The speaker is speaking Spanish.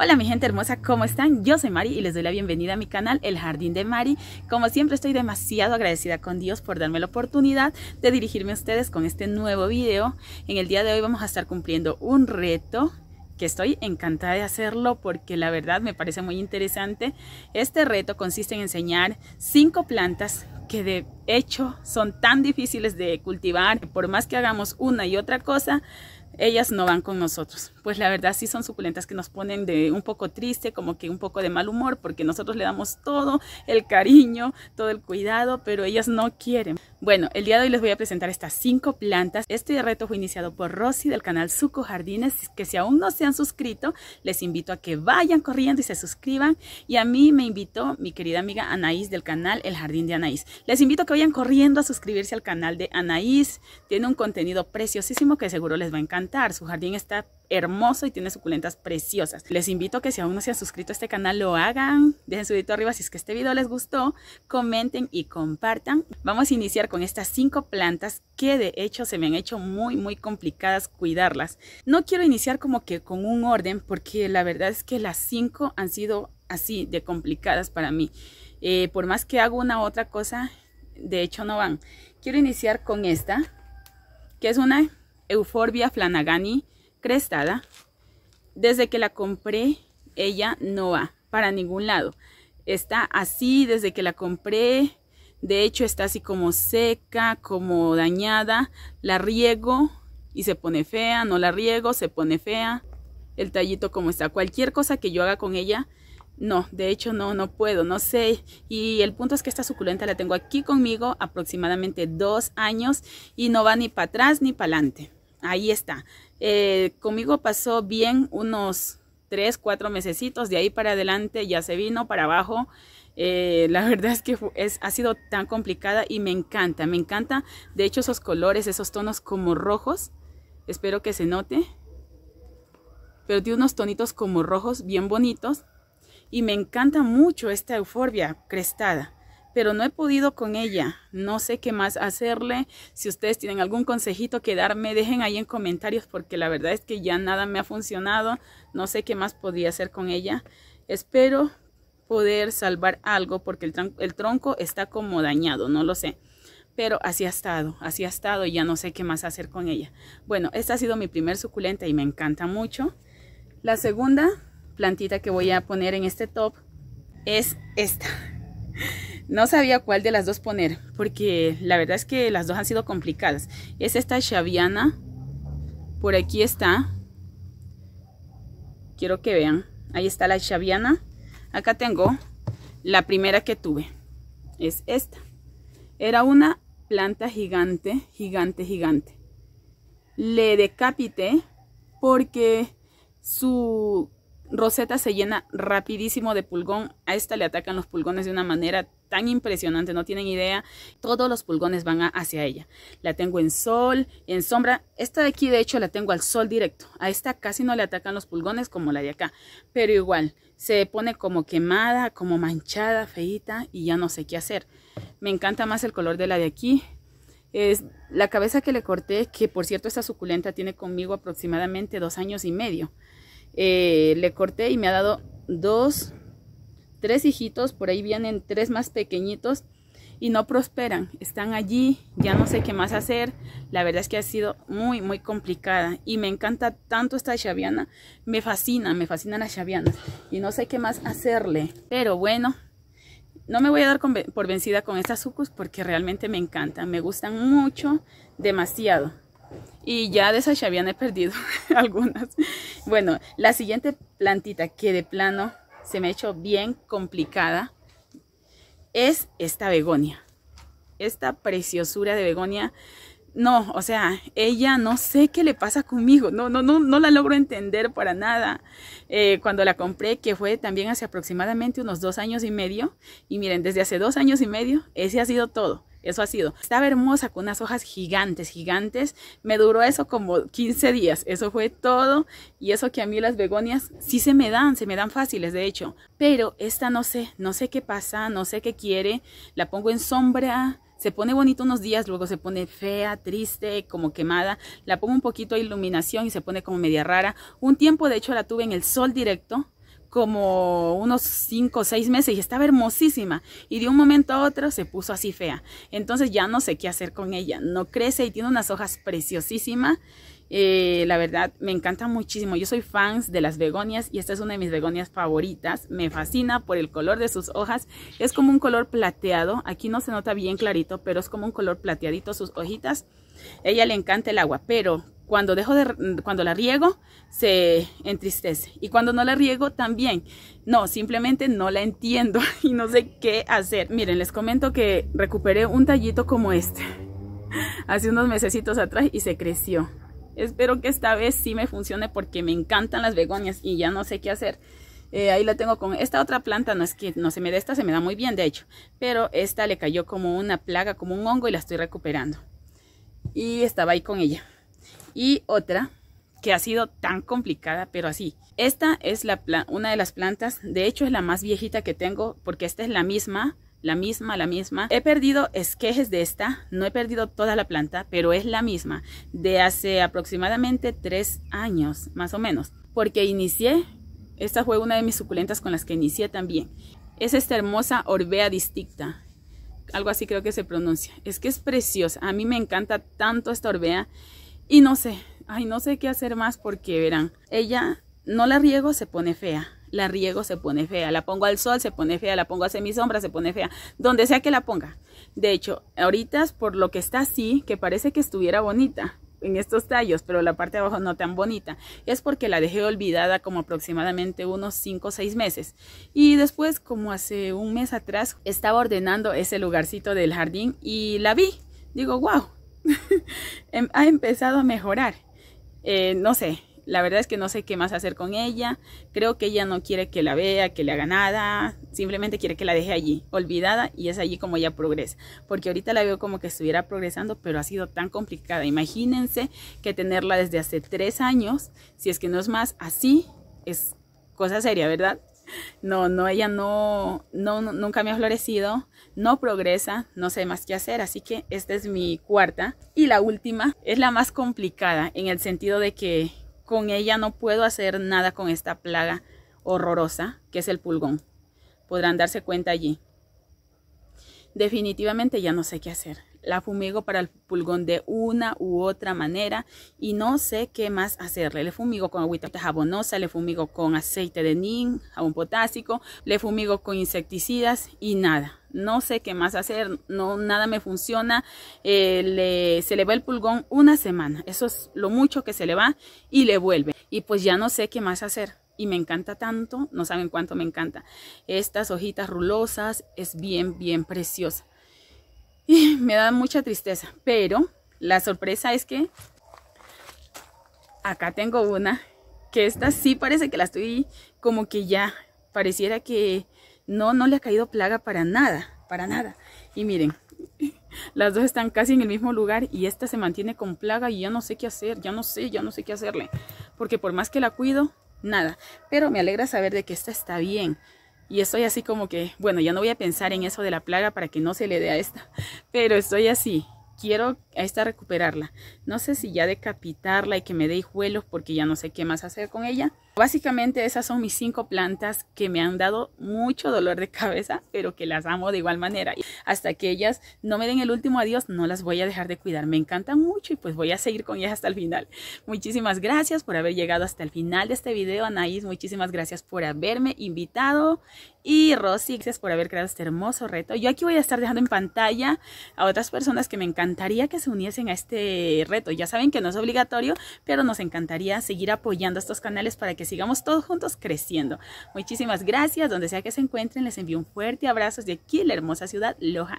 Hola mi gente hermosa, ¿cómo están? Yo soy Mari y les doy la bienvenida a mi canal El Jardín de Mari. Como siempre estoy demasiado agradecida con Dios por darme la oportunidad de dirigirme a ustedes con este nuevo video. En el día de hoy vamos a estar cumpliendo un reto que estoy encantada de hacerlo porque la verdad me parece muy interesante. Este reto consiste en enseñar cinco plantas que de hecho son tan difíciles de cultivar, por más que hagamos una y otra cosa, ellas no van con nosotros pues la verdad sí son suculentas que nos ponen de un poco triste, como que un poco de mal humor, porque nosotros le damos todo el cariño, todo el cuidado, pero ellas no quieren. Bueno, el día de hoy les voy a presentar estas cinco plantas. Este reto fue iniciado por Rosy del canal Suco Jardines, que si aún no se han suscrito, les invito a que vayan corriendo y se suscriban. Y a mí me invitó mi querida amiga Anaís del canal El Jardín de Anaís. Les invito a que vayan corriendo a suscribirse al canal de Anaís. Tiene un contenido preciosísimo que seguro les va a encantar. Su jardín está hermoso y tiene suculentas preciosas. Les invito que si aún no se han suscrito a este canal lo hagan, dejen su dedito arriba si es que este video les gustó, comenten y compartan. Vamos a iniciar con estas cinco plantas que de hecho se me han hecho muy muy complicadas cuidarlas. No quiero iniciar como que con un orden porque la verdad es que las cinco han sido así de complicadas para mí. Eh, por más que hago una otra cosa, de hecho no van. Quiero iniciar con esta, que es una Euphorbia flanagani crestada. Desde que la compré, ella no va para ningún lado. Está así desde que la compré. De hecho, está así como seca, como dañada. La riego y se pone fea. No la riego, se pone fea. El tallito como está. Cualquier cosa que yo haga con ella, no. De hecho, no, no puedo, no sé. Y el punto es que esta suculenta la tengo aquí conmigo aproximadamente dos años y no va ni para atrás ni para adelante ahí está. Eh, conmigo pasó bien unos tres, cuatro mesecitos, de ahí para adelante ya se vino para abajo. Eh, la verdad es que ha sido tan complicada y me encanta, me encanta. De hecho, esos colores, esos tonos como rojos, espero que se note. Pero tiene unos tonitos como rojos bien bonitos. Y me encanta mucho esta euforbia crestada pero no he podido con ella. No sé qué más hacerle. Si ustedes tienen algún consejito que darme, dejen ahí en comentarios porque la verdad es que ya nada me ha funcionado. No sé qué más podía hacer con ella. Espero poder salvar algo porque el, el tronco está como dañado, no lo sé. Pero así ha estado, así ha estado y ya no sé qué más hacer con ella. Bueno, esta ha sido mi primer suculenta y me encanta mucho. La segunda plantita que voy a poner en este top es esta. No sabía cuál de las dos poner, porque la verdad es que las dos han sido complicadas. Es esta Shaviana. Por aquí está. Quiero que vean. Ahí está la Shaviana. Acá tengo la primera que tuve. Es esta. Era una planta gigante, gigante, gigante. Le decapité porque su Roseta se llena rapidísimo de pulgón. A esta le atacan los pulgones de una manera tan impresionante, no tienen idea. Todos los pulgones van hacia ella. La tengo en sol, en sombra. Esta de aquí, de hecho, la tengo al sol directo. A esta casi no le atacan los pulgones como la de acá. Pero igual, se pone como quemada, como manchada, feita y ya no sé qué hacer. Me encanta más el color de la de aquí. Es la cabeza que le corté, que por cierto esta suculenta tiene conmigo aproximadamente dos años y medio. Eh, le corté y me ha dado dos, tres hijitos, por ahí vienen tres más pequeñitos y no prosperan, están allí, ya no sé qué más hacer, la verdad es que ha sido muy muy complicada y me encanta tanto esta chaviana, me fascina, me fascinan las chavianas y no sé qué más hacerle, pero bueno, no me voy a dar por vencida con estas sucus porque realmente me encantan, me gustan mucho, demasiado y ya de esas ya habían perdido algunas. Bueno, la siguiente plantita que de plano se me ha hecho bien complicada es esta begonia. Esta preciosura de begonia. No, o sea, ella no sé qué le pasa conmigo. No, no, no, no la logro entender para nada. Eh, cuando la compré, que fue también hace aproximadamente unos dos años y medio. Y miren, desde hace dos años y medio, ese ha sido todo. Eso ha sido. Estaba hermosa con unas hojas gigantes, gigantes. Me duró eso como 15 días. Eso fue todo. Y eso que a mí las begonias sí se me dan, se me dan fáciles, de hecho. Pero esta no sé, no sé qué pasa, no sé qué quiere. La pongo en sombra se pone bonito unos días, luego se pone fea, triste, como quemada. La pongo un poquito a iluminación y se pone como media rara. Un tiempo, de hecho, la tuve en el sol directo como unos 5 o 6 meses y estaba hermosísima y de un momento a otro se puso así fea. Entonces ya no sé qué hacer con ella, no crece y tiene unas hojas preciosísimas. Eh, la verdad me encanta muchísimo, yo soy fans de las begonias y esta es una de mis begonias favoritas, me fascina por el color de sus hojas, es como un color plateado, aquí no se nota bien clarito, pero es como un color plateadito sus hojitas. ella le encanta el agua, pero cuando dejo de, cuando la riego, se entristece. Y cuando no la riego, también. No, simplemente no la entiendo y no sé qué hacer. Miren, les comento que recuperé un tallito como este. Hace unos mesecitos atrás y se creció. Espero que esta vez sí me funcione porque me encantan las begonias y ya no sé qué hacer. Eh, ahí la tengo con esta otra planta, no es que no se me dé esta, se me da muy bien de hecho, pero esta le cayó como una plaga, como un hongo y la estoy recuperando. Y estaba ahí con ella. Y otra que ha sido tan complicada, pero así. Esta es la una de las plantas, de hecho es la más viejita que tengo porque esta es la misma, la misma, la misma. He perdido esquejes de esta, no he perdido toda la planta, pero es la misma de hace aproximadamente tres años, más o menos, porque inicié, esta fue una de mis suculentas con las que inicié también. Es esta hermosa Orbea distinta, algo así creo que se pronuncia. Es que es preciosa, a mí me encanta tanto esta Orbea y no sé, ay, no sé qué hacer más porque verán, ella no la riego, se pone fea. La riego, se pone fea. La pongo al sol, se pone fea. La pongo a semisombra, se pone fea. Donde sea que la ponga. De hecho, ahorita por lo que está así, que parece que estuviera bonita en estos tallos, pero la parte de abajo no tan bonita. Es porque la dejé olvidada como aproximadamente unos 5 o 6 meses. Y después, como hace un mes atrás, estaba ordenando ese lugarcito del jardín y la vi. Digo, wow, Em, ha empezado a mejorar. Eh, no sé, la verdad es que no sé qué más hacer con ella. Creo que ella no quiere que la vea, que le haga nada. Simplemente quiere que la deje allí, olvidada, y es allí como ella progresa. Porque ahorita la veo como que estuviera progresando, pero ha sido tan complicada. Imagínense que tenerla desde hace tres años, si es que no es más así, es cosa seria, ¿verdad? No, no, ella no, no, nunca me ha florecido, no progresa, no sé más qué hacer, así que esta es mi cuarta. Y la última es la más complicada en el sentido de que con ella no puedo hacer nada con esta plaga horrorosa que es el pulgón. Podrán darse cuenta allí. Definitivamente ya no sé qué hacer. La fumigo para el pulgón de una u otra manera y no sé qué más hacerle. Le fumigo con agüita jabonosa, le fumigo con aceite de nin, jabón potásico, le fumigo con insecticidas y nada. No sé qué más hacer, no, nada me funciona. Eh, se le va el pulgón una semana. Eso es lo mucho que se le va y le vuelve. Y pues ya no sé qué más hacer y me encanta tanto, no saben cuánto me encanta. Estas hojitas rulosas es bien, bien preciosa. Y me da mucha tristeza. Pero la sorpresa es que acá tengo una. Que esta sí parece que la estoy como que ya. Pareciera que no, no le ha caído plaga para nada. Para nada. Y miren, las dos están casi en el mismo lugar y esta se mantiene con plaga y ya no sé qué hacer, ya no sé, ya no sé qué hacerle. Porque por más que la cuido, nada. Pero me alegra saber de que esta está bien. Y estoy así como que, bueno, ya no voy a pensar en eso de la plaga para que no se le dé a esta, pero estoy así. Quiero a esta recuperarla. No sé si ya decapitarla y que me dé hijuelos porque ya no sé qué más hacer con ella Básicamente esas son mis cinco plantas que me han dado mucho dolor de cabeza, pero que las amo de igual manera. Hasta que ellas no me den el último adiós, no las voy a dejar de cuidar. Me encantan mucho y pues voy a seguir con ellas hasta el final. Muchísimas gracias por haber llegado hasta el final de este video, Anaís. Muchísimas gracias por haberme invitado. Y Rosy, gracias por haber creado este hermoso reto. Yo aquí voy a estar dejando en pantalla a otras personas que me encantaría que se uniesen a este reto. Ya saben que no es obligatorio, pero nos encantaría seguir apoyando estos canales para que sigamos todos juntos creciendo. Muchísimas gracias. Donde sea que se encuentren, les envío un fuerte abrazo de aquí, la hermosa ciudad Loja.